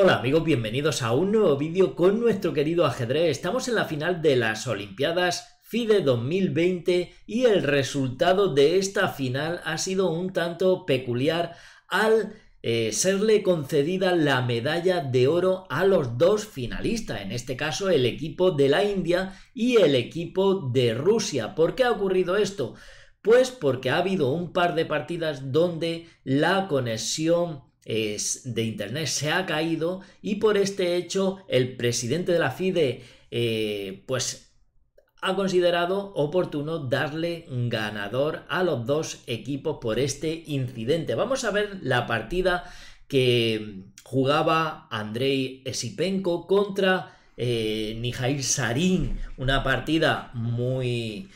Hola amigos, bienvenidos a un nuevo vídeo con nuestro querido ajedrez. Estamos en la final de las Olimpiadas FIDE 2020 y el resultado de esta final ha sido un tanto peculiar al eh, serle concedida la medalla de oro a los dos finalistas, en este caso el equipo de la India y el equipo de Rusia. ¿Por qué ha ocurrido esto? Pues porque ha habido un par de partidas donde la conexión de Internet se ha caído y por este hecho el presidente de la FIDE eh, pues ha considerado oportuno darle ganador a los dos equipos por este incidente. Vamos a ver la partida que jugaba Andrei Esipenko contra eh, Sarin, una partida muy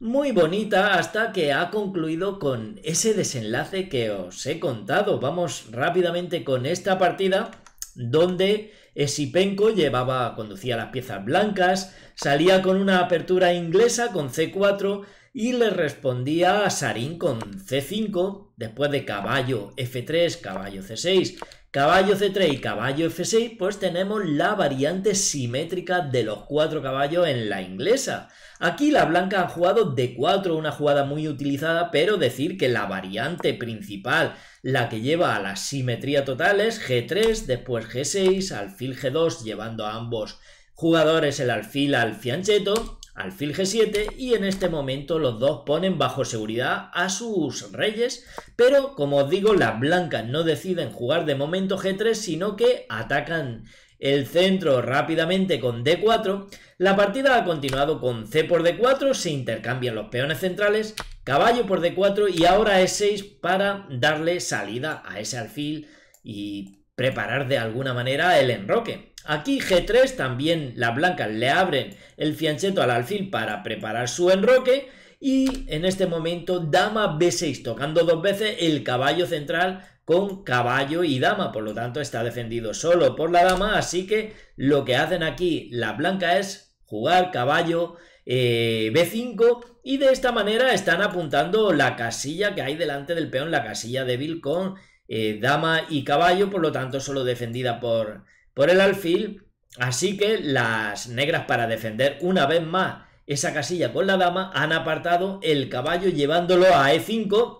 muy bonita hasta que ha concluido con ese desenlace que os he contado. Vamos rápidamente con esta partida donde Sipenko llevaba, conducía las piezas blancas, salía con una apertura inglesa con C4 y le respondía a Sarin con C5, después de caballo F3, caballo C6, caballo C3 y caballo F6, pues tenemos la variante simétrica de los cuatro caballos en la inglesa. Aquí la blanca ha jugado D4, una jugada muy utilizada, pero decir que la variante principal, la que lleva a la simetría total es G3, después G6, alfil G2, llevando a ambos jugadores el alfil al fiancheto, alfil G7 y en este momento los dos ponen bajo seguridad a sus reyes, pero como os digo, las blancas no deciden jugar de momento G3, sino que atacan el centro rápidamente con D4, la partida ha continuado con C por D4, se intercambian los peones centrales, caballo por D4 y ahora E6 para darle salida a ese alfil y preparar de alguna manera el enroque. Aquí G3 también las blancas le abren el fiancheto al alfil para preparar su enroque y en este momento dama B6 tocando dos veces el caballo central con caballo y dama, por lo tanto está defendido solo por la dama, así que lo que hacen aquí la blanca es jugar caballo eh, B5 y de esta manera están apuntando la casilla que hay delante del peón, la casilla débil con eh, dama y caballo, por lo tanto solo defendida por, por el alfil, así que las negras para defender una vez más esa casilla con la dama han apartado el caballo llevándolo a E5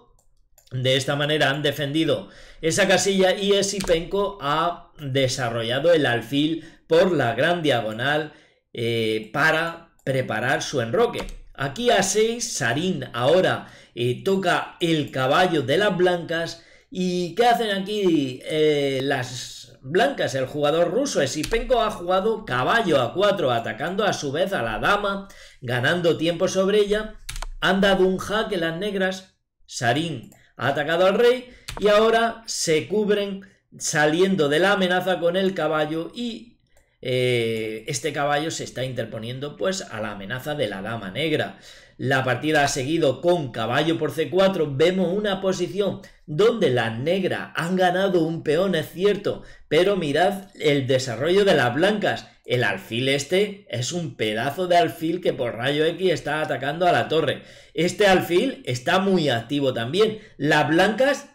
de esta manera han defendido esa casilla y Esipenko ha desarrollado el alfil por la gran diagonal eh, para preparar su enroque. Aquí a 6, Sarin ahora eh, toca el caballo de las blancas. ¿Y qué hacen aquí eh, las blancas? El jugador ruso Esipenko ha jugado caballo a 4, atacando a su vez a la dama, ganando tiempo sobre ella. Han dado un jaque las negras. Sarin ha atacado al rey y ahora se cubren saliendo de la amenaza con el caballo y eh, este caballo se está interponiendo pues a la amenaza de la dama negra. La partida ha seguido con caballo por C4. Vemos una posición donde las negras han ganado un peón, es cierto, pero mirad el desarrollo de las blancas. El alfil este es un pedazo de alfil que por rayo X está atacando a la torre. Este alfil está muy activo también. Las blancas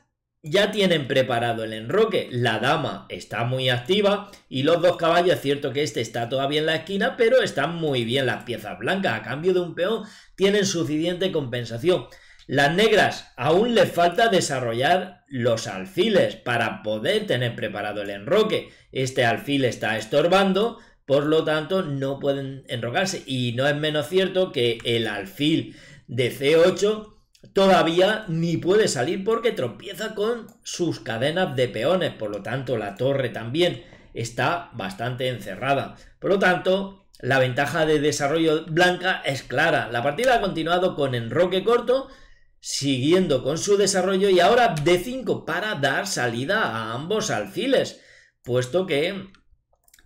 ya tienen preparado el enroque. La dama está muy activa y los dos caballos, es cierto que este está todavía en la esquina, pero están muy bien las piezas blancas. A cambio de un peón tienen suficiente compensación. Las negras aún les falta desarrollar los alfiles para poder tener preparado el enroque. Este alfil está estorbando, por lo tanto no pueden enrocarse. Y no es menos cierto que el alfil de C8 todavía ni puede salir porque tropieza con sus cadenas de peones. Por lo tanto, la torre también está bastante encerrada. Por lo tanto, la ventaja de desarrollo blanca es clara. La partida ha continuado con enroque corto, siguiendo con su desarrollo y ahora D5 para dar salida a ambos alfiles, puesto que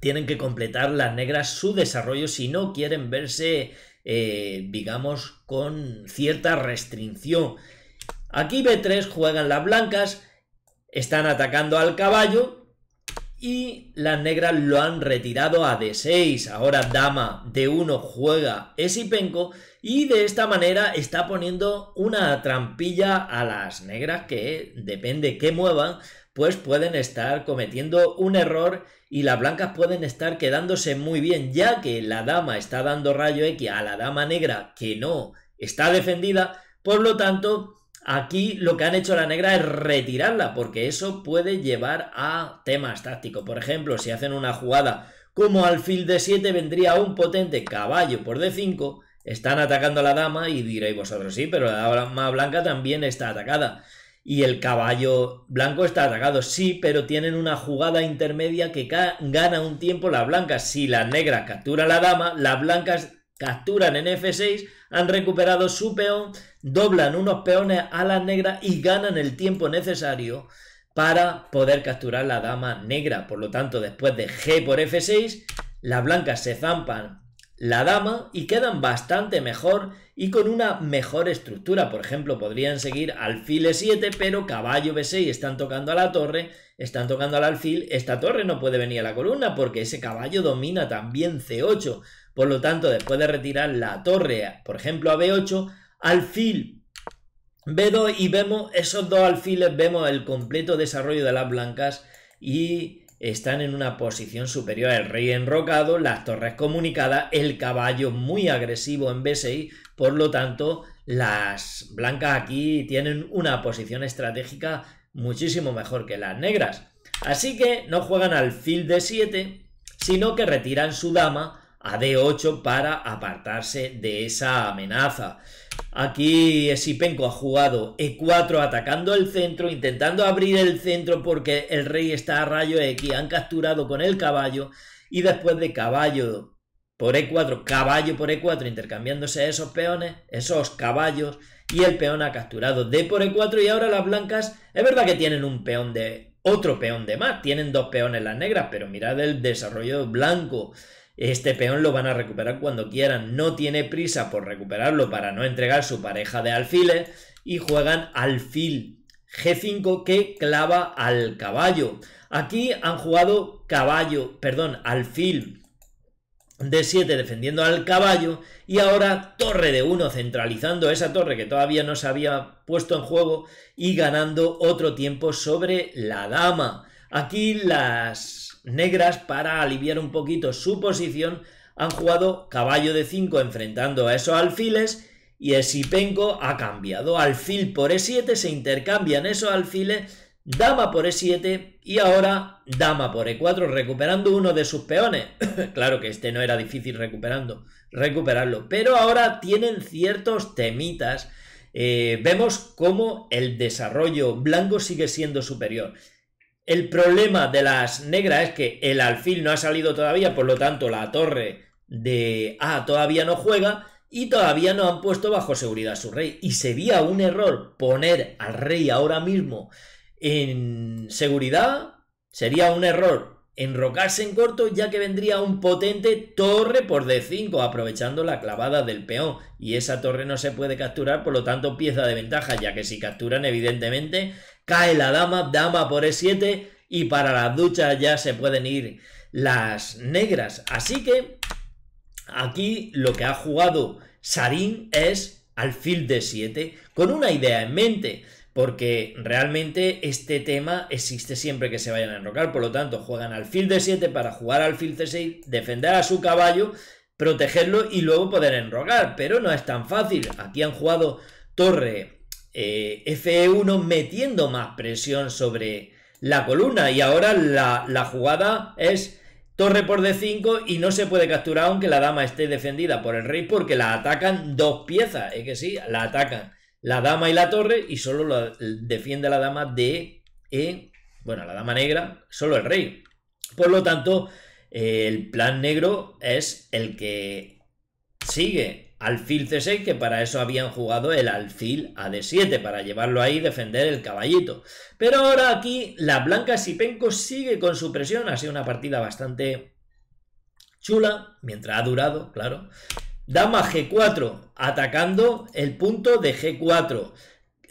tienen que completar las negras su desarrollo si no quieren verse eh, digamos, con cierta restricción. Aquí B3 juegan las blancas, están atacando al caballo y las negras lo han retirado a D6. Ahora dama D1 juega Esipenco y de esta manera está poniendo una trampilla a las negras que depende que muevan pues pueden estar cometiendo un error y las blancas pueden estar quedándose muy bien, ya que la dama está dando rayo X a la dama negra que no está defendida, por lo tanto, aquí lo que han hecho la negra es retirarla, porque eso puede llevar a temas tácticos. Por ejemplo, si hacen una jugada como alfil de 7 vendría un potente caballo por d5, están atacando a la dama y diréis vosotros sí, pero la dama blanca también está atacada y el caballo blanco está atacado. Sí, pero tienen una jugada intermedia que gana un tiempo la blanca. Si la negra captura la dama, las blancas capturan en F6, han recuperado su peón, doblan unos peones a las negras y ganan el tiempo necesario para poder capturar la dama negra. Por lo tanto, después de G por F6, las blancas se zampan la dama y quedan bastante mejor y con una mejor estructura. Por ejemplo, podrían seguir alfil e7, pero caballo b6, están tocando a la torre, están tocando al alfil, esta torre no puede venir a la columna porque ese caballo domina también c8. Por lo tanto, después de retirar la torre, por ejemplo, a b8, alfil b2 y vemos esos dos alfiles, vemos el completo desarrollo de las blancas y están en una posición superior. El rey enrocado, las torres comunicadas, el caballo muy agresivo en B6, por lo tanto, las blancas aquí tienen una posición estratégica muchísimo mejor que las negras. Así que no juegan al fil de 7, sino que retiran su dama a D8 para apartarse de esa amenaza. Aquí Sipenko ha jugado E4 atacando el centro, intentando abrir el centro porque el rey está a rayo X, han capturado con el caballo y después de caballo por E4, caballo por E4, intercambiándose esos peones, esos caballos y el peón ha capturado D por E4 y ahora las blancas, es verdad que tienen un peón de otro peón de más, tienen dos peones las negras, pero mirad el desarrollo blanco este peón lo van a recuperar cuando quieran. No tiene prisa por recuperarlo para no entregar su pareja de alfiles. Y juegan alfil G5 que clava al caballo. Aquí han jugado caballo, perdón, alfil D7 defendiendo al caballo y ahora torre de 1 centralizando esa torre que todavía no se había puesto en juego y ganando otro tiempo sobre la dama. Aquí las negras para aliviar un poquito su posición. Han jugado caballo de 5 enfrentando a esos alfiles y el sipenco ha cambiado. Alfil por E7, se intercambian esos alfiles, dama por E7 y ahora dama por E4, recuperando uno de sus peones. claro que este no era difícil recuperando, recuperarlo, pero ahora tienen ciertos temitas. Eh, vemos cómo el desarrollo blanco sigue siendo superior. El problema de las negras es que el alfil no ha salido todavía, por lo tanto la torre de A todavía no juega y todavía no han puesto bajo seguridad a su rey. Y sería un error poner al rey ahora mismo en seguridad, sería un error enrocarse en corto ya que vendría un potente torre por d5 aprovechando la clavada del peón y esa torre no se puede capturar por lo tanto pieza de ventaja ya que si capturan evidentemente cae la dama, dama por e7 y para las duchas ya se pueden ir las negras así que aquí lo que ha jugado Sarin es alfil d7 con una idea en mente porque realmente este tema existe siempre que se vayan a enrocar, por lo tanto juegan al field de 7 para jugar al field de 6, defender a su caballo, protegerlo y luego poder enrocar, pero no es tan fácil, aquí han jugado torre eh, fe 1 metiendo más presión sobre la columna y ahora la, la jugada es torre por D5 y no se puede capturar aunque la dama esté defendida por el rey porque la atacan dos piezas, es que sí, la atacan la dama y la torre y solo defiende a la dama de, eh, bueno, la dama negra, solo el rey. Por lo tanto, eh, el plan negro es el que sigue alfil c6, que para eso habían jugado el alfil a d7, para llevarlo ahí y defender el caballito. Pero ahora aquí la blanca Sipenko sigue con su presión, ha sido una partida bastante chula, mientras ha durado, claro. Dama G4, atacando el punto de G4,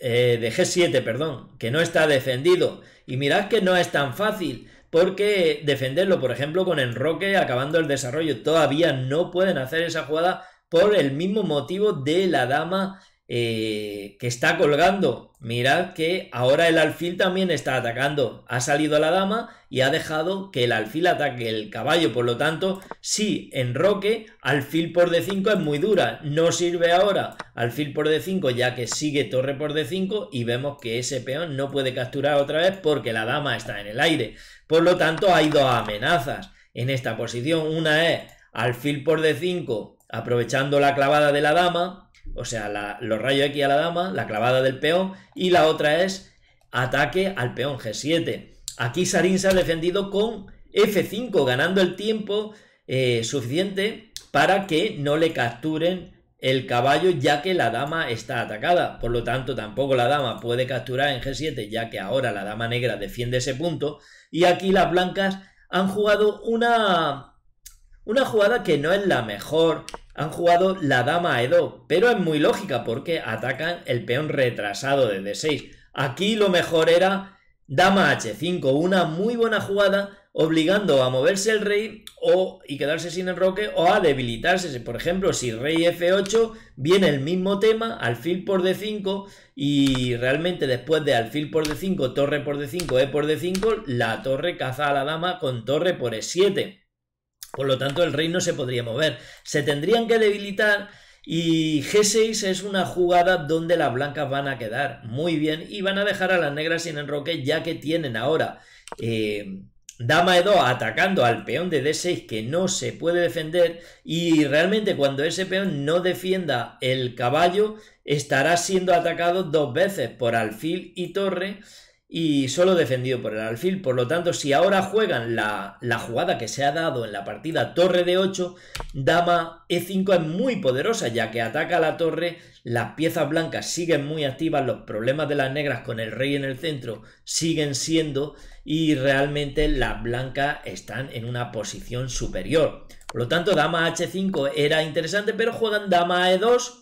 eh, de G7, perdón, que no está defendido. Y mirad que no es tan fácil, porque defenderlo, por ejemplo, con enroque, acabando el desarrollo, todavía no pueden hacer esa jugada por el mismo motivo de la dama eh, que está colgando. Mirad que ahora el alfil también está atacando. Ha salido la dama y ha dejado que el alfil ataque el caballo. Por lo tanto, sí, en roque, alfil por d5 es muy dura. No sirve ahora alfil por d5 ya que sigue torre por d5 y vemos que ese peón no puede capturar otra vez porque la dama está en el aire. Por lo tanto, hay dos amenazas en esta posición. Una es alfil por d5 aprovechando la clavada de la dama o sea, los rayos aquí a la dama, la clavada del peón, y la otra es ataque al peón G7. Aquí Sarin se ha defendido con F5, ganando el tiempo eh, suficiente para que no le capturen el caballo ya que la dama está atacada. Por lo tanto, tampoco la dama puede capturar en G7 ya que ahora la dama negra defiende ese punto. Y aquí las blancas han jugado una, una jugada que no es la mejor han jugado la dama E2, pero es muy lógica porque atacan el peón retrasado de D6. Aquí lo mejor era dama H5, una muy buena jugada obligando a moverse el rey o, y quedarse sin el roque o a debilitarse. Por ejemplo, si rey F8 viene el mismo tema, alfil por D5 y realmente después de alfil por D5, torre por D5, E por D5, la torre caza a la dama con torre por E7. Por lo tanto, el rey no se podría mover. Se tendrían que debilitar y G6 es una jugada donde las blancas van a quedar muy bien y van a dejar a las negras sin enroque ya que tienen ahora eh, dama E2 atacando al peón de D6 que no se puede defender y realmente cuando ese peón no defienda el caballo estará siendo atacado dos veces por alfil y torre y solo defendido por el alfil. Por lo tanto, si ahora juegan la, la, jugada que se ha dado en la partida torre de 8, dama e5 es muy poderosa, ya que ataca la torre, las piezas blancas siguen muy activas, los problemas de las negras con el rey en el centro siguen siendo y realmente las blancas están en una posición superior. Por lo tanto, dama h5 era interesante, pero juegan dama e2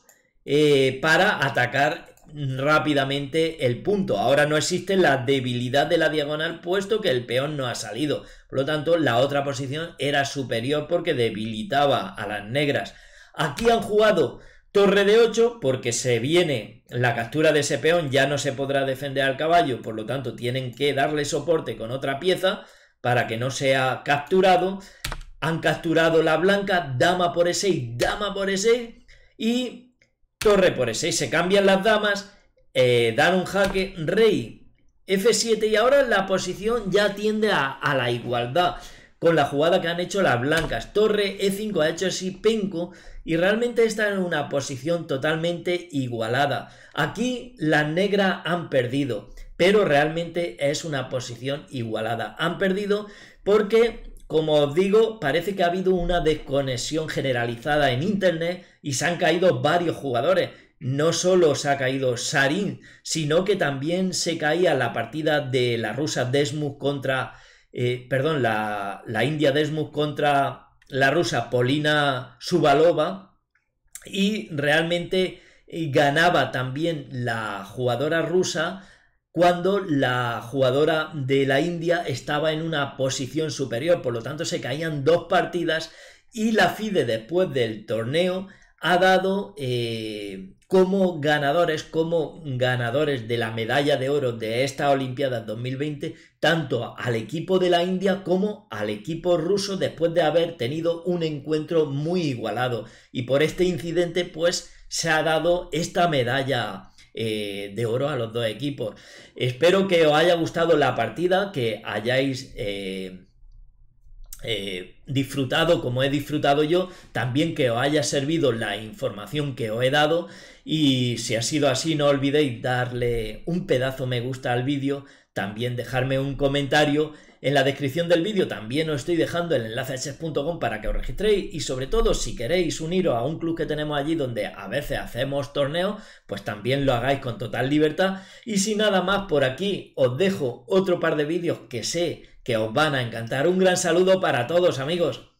eh, para atacar rápidamente el punto. Ahora no existe la debilidad de la diagonal puesto que el peón no ha salido. Por lo tanto, la otra posición era superior porque debilitaba a las negras. Aquí han jugado torre de 8 porque se viene la captura de ese peón, ya no se podrá defender al caballo, por lo tanto tienen que darle soporte con otra pieza para que no sea capturado. Han capturado la blanca, dama por E6, dama por E6 y Torre por E6, se cambian las damas, eh, dan un jaque, rey F7 y ahora la posición ya tiende a, la igualdad con la jugada que han hecho las blancas. Torre E5 ha hecho así penco y realmente están en una posición totalmente igualada. Aquí las negras han perdido, pero realmente es una posición igualada. Han perdido porque como os digo, parece que ha habido una desconexión generalizada en Internet y se han caído varios jugadores. No solo se ha caído Sarin, sino que también se caía la partida de la rusa Desmus contra, eh, perdón, la, india Desmus contra la rusa Polina Subalova y realmente eh, ganaba también la jugadora rusa cuando la jugadora de la India estaba en una posición superior, por lo tanto se caían dos partidas y la FIDE después del torneo ha dado eh, como ganadores, como ganadores de la medalla de oro de esta Olimpiada 2020, tanto al equipo de la India como al equipo ruso después de haber tenido un encuentro muy igualado. Y por este incidente pues se ha dado esta medalla eh, de oro a los dos equipos. Espero que os haya gustado la partida, que hayáis... Eh, eh, disfrutado como he disfrutado yo, también que os haya servido la información que os he dado y si ha sido así no olvidéis darle un pedazo me gusta al vídeo, también dejarme un comentario en la descripción del vídeo también os estoy dejando el enlace a chess.com para que os registréis y sobre todo si queréis uniros a un club que tenemos allí donde a veces hacemos torneos, pues también lo hagáis con total libertad. Y si nada más por aquí os dejo otro par de vídeos que sé que os van a encantar. Un gran saludo para todos amigos.